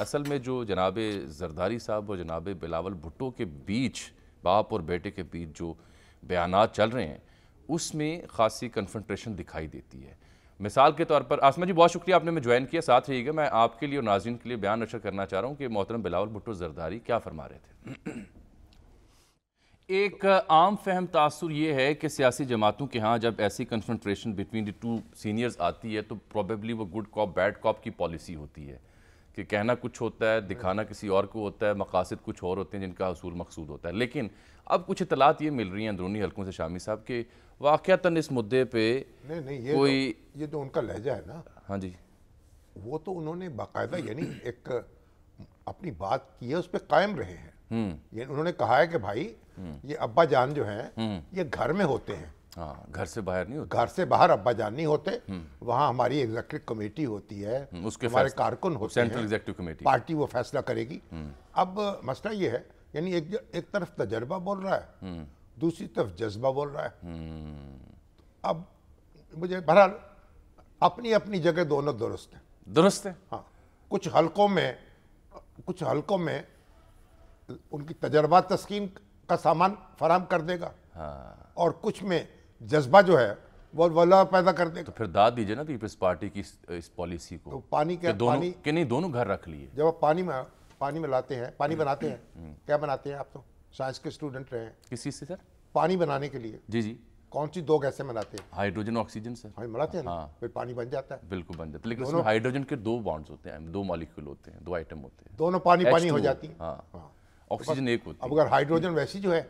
असल में जो जनाब जरदारी साहब और जनाब बिलावल भुट्टो के बीच बाप और बेटे के बीच जो बयान चल रहे हैं उसमें खासी कन्फनट्रेशन दिखाई देती है मिसाल के तौर पर आसमा जी बहुत शुक्रिया आपने मैं ज्वाइन किया साथ रहिएगा मैं आपके लिए और नाजिन के लिए बयान नशर करना चाह रहा हूँ कि मोहतरम बिलावल भुट्टो जरदारी क्या फरमा रहे थे एक आम फहम तासर यह है कि सियासी जमातों के यहाँ जब ऐसी confrontation between the two seniors आती है तो प्रॉबेबली वो गुड कॉप बैड कॉप की पॉलिसी होती है कि कहना कुछ होता है दिखाना किसी और को होता है मकासद कुछ और होते हैं जिनका असूल मकसूद होता है लेकिन अब कुछ इतलात ये मिल रही हैं अंदरूनी हल्कों से शामी साहब के वाक़ता इस मुद्दे पर नहीं नहीं ये कोई तो, ये तो उनका लहजा है ना हाँ जी वो तो उन्होंने बाकायदा यानी एक अपनी बात की है उस पर कायम रहे हैं हम्म। उन्होंने कहा है कि भाई हम्म। ये अब्बा जान जो हैं हम्म। ये घर में होते हैं हाँ, घर से बाहर नहीं होते घर से बाहर अब्बा जान नहीं होते वहाँ हमारी एग्जेक्टिव कमेटी होती है हम्म, उसके हमारे कारकुन होते सेंट्रल एग्जेक्टिव कमेटी पार्टी वो फैसला करेगी हम्म। अब मसला ये है यानी एक एक तरफ तजर्बा बोल रहा है हम्म। दूसरी तरफ जज्बा बोल रहा है अब मुझे बहरहाल अपनी अपनी जगह दोनों दुरुस्त हैं दुरुस्त है हाँ कुछ हलकों में कुछ हलकों में उनकी तजर्बा तस्कीन का सामान फराम कर देगा हाँ। और कुछ में जज्बा जो है वो वल्ला पैदा कर तो फिर दाद दीजिए ना पीपल्स तो पार्टी की इस, पॉलिसी को तो पानी के दोनों पानी के नहीं दोनों घर रख लिए जब आप पानी में पानी में लाते हैं पानी हम्म, बनाते हैं हम्म, हम्म। क्या बनाते हैं आप तो साइंस के स्टूडेंट रहे किस चीज़ से सर पानी बनाने के लिए जी जी कौन सी दो गैसें बनाते हैं हाइड्रोजन ऑक्सीजन से हाँ बनाते हैं हाँ फिर पानी बन जाता है बिल्कुल बन जाता है लेकिन उसमें हाइड्रोजन के दो बॉन्ड्स होते हैं दो मॉलिक्यूल होते हैं दो आइटम होते हैं दोनों पानी पानी हो जाती है हाँ।, हाँ ऑक्सीजन तो एक होती है अब अगर हाइड्रोजन वैसी जो है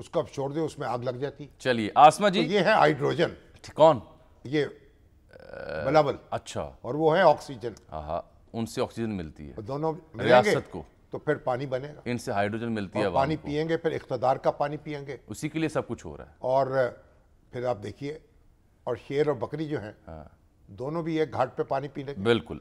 उसको आप छोड़ दे उसमें आग लग जाती चलिए आसमा जी तो ये है हाइड्रोजन अच्छा, कौन ये बलाबल अच्छा और वो है ऑक्सीजन उनसे ऑक्सीजन मिलती है दोनों रियासत को तो फिर पानी बनेगा इनसे हाइड्रोजन मिलती है पानी पियेंगे फिर इकतदार का पानी पियेंगे उसी के लिए सब कुछ हो रहा है और फिर आप देखिए और शेर और बकरी जो है हाँ। दोनों भी एक घाट पे पानी पीने बिल्कुल